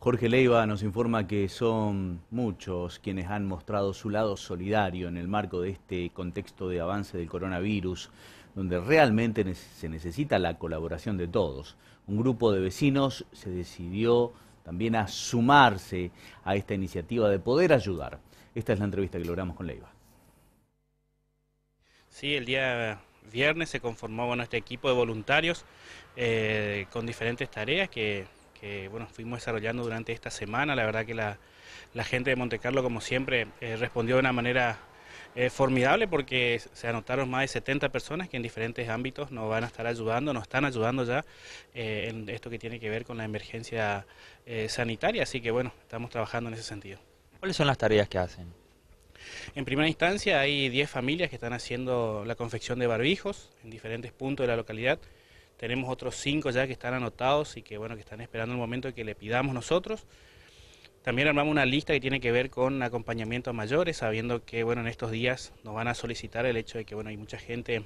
Jorge Leiva nos informa que son muchos quienes han mostrado su lado solidario en el marco de este contexto de avance del coronavirus, donde realmente se necesita la colaboración de todos. Un grupo de vecinos se decidió también a sumarse a esta iniciativa de poder ayudar. Esta es la entrevista que logramos con Leiva. Sí, el día viernes se conformó bueno, este equipo de voluntarios eh, con diferentes tareas que que bueno, fuimos desarrollando durante esta semana. La verdad que la, gente de Montecarlo, como siempre, eh, respondió de una manera eh, formidable porque se anotaron más de 70 personas que en diferentes ámbitos nos van a estar ayudando, nos están ayudando ya eh, en esto que tiene que ver con la emergencia sanitaria. Así que bueno, estamos trabajando en ese sentido. ¿Cuáles son las tareas que hacen? En primera instancia hay 10 familias que están haciendo la confección de barbijos en diferentes puntos de la localidad. Tenemos otros cinco ya que están anotados y que bueno que están esperando el momento que le pidamos nosotros. También armamos una lista que tiene que ver con acompañamiento a mayores, sabiendo que bueno en estos días nos van a solicitar el hecho de que bueno hay mucha gente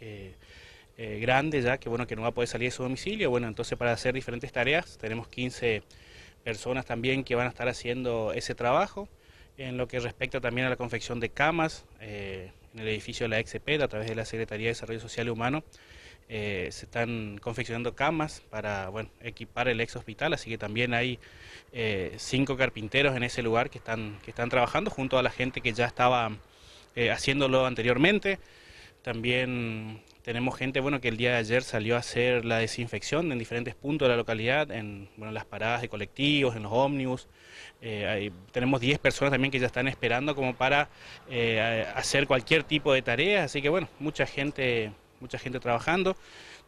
eh, eh, grande ya que bueno que no va a poder salir de su domicilio. Bueno entonces para hacer diferentes tareas tenemos 15 personas también que van a estar haciendo ese trabajo. En lo que respecta también a la confección de camas eh, en el edificio de la EXEPED a través de la Secretaría de Desarrollo Social y Humano, eh, se están confeccionando camas para equipar el ex hospital, así que también hay eh, cinco carpinteros en ese lugar que están, que están trabajando junto a la gente que ya estaba eh, haciéndolo anteriormente. También tenemos gente bueno, que el día de ayer salió a hacer la desinfección en diferentes puntos de la localidad, en las paradas de colectivos, en los ómnibus. tenemos 10 personas también que ya están esperando como para hacer cualquier tipo de tarea. así que bueno, mucha gente mucha gente trabajando.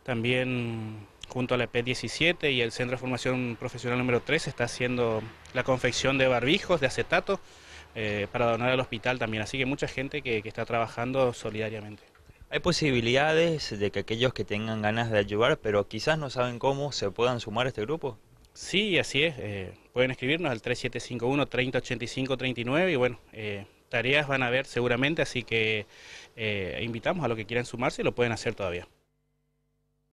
También junto a la ep 17 y el Centro de Formación Profesional número 3 está haciendo la confección de barbijos, de acetato, eh, para donar al hospital también. Así que mucha gente que, está trabajando solidariamente. Hay posibilidades de que aquellos que tengan ganas de ayudar, pero quizás no saben cómo, se puedan sumar a este grupo. Sí, así es. Eh, pueden escribirnos al 3751-3085-39 y bueno, eh, tareas van a haber seguramente, así que eh, invitamos a los que quieran sumarse y lo pueden hacer todavía.